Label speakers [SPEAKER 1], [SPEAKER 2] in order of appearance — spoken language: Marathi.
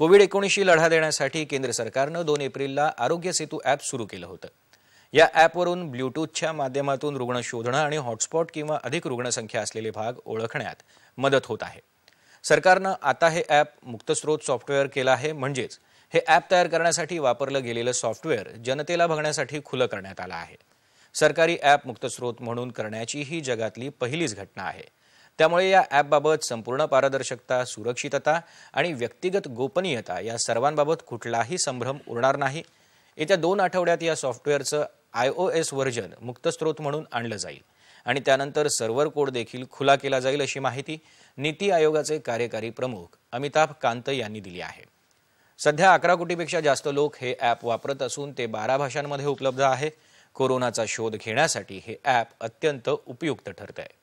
[SPEAKER 1] कोविड एकोणीसशी लढा देण्यासाठी केंद्र सरकारनं दोन एप्रिलला आरोग्य सेतू ॲप सुरू केलं होतं या ॲपवरून ब्ल्यूटूथच्या माध्यमातून रुग्ण शोधणं आणि हॉटस्पॉट किंवा अधिक रुग्णसंख्या असलेले भाग ओळखण्यात मदत होत आहे सरकारनं आता हे ॲप मुक्तस्रोत सॉफ्टवेअर केलं आहे म्हणजेच हे ॲप तयार करण्यासाठी वापरलं गेलेलं सॉफ्टवेअर जनतेला बघण्यासाठी खुलं करण्यात आलं आहे सरकारी ॲप मुक्तस्रोत म्हणून करण्याची ही जगातली पहिलीच घटना आहे त्यामुळे या ॲपबाबत संपूर्ण पारदर्शकता सुरक्षितता आणि व्यक्तिगत गोपनीयता या सर्वांबाबत कुठलाही संभ्रम उरणार नाही येत्या दोन आठवड्यात या सॉफ्टवेअरचं आय ओ एस व्हर्जन मुक्तस्त्रोत म्हणून आणलं जाईल आणि त्यानंतर सर्व्हर कोड देखील खुला केला जाईल अशी माहिती नीती आयोगाचे कार्यकारी प्रमुख अमिताभ कांत यांनी दिली आहे सध्या अकरा कोटीपेक्षा जास्त लोक हे ॲप वापरत असून ते बारा भाषांमध्ये उपलब्ध आहे कोरोनाचा शोध घेण्यासाठी हे ॲप अत्यंत उपयुक्त ठरत आहे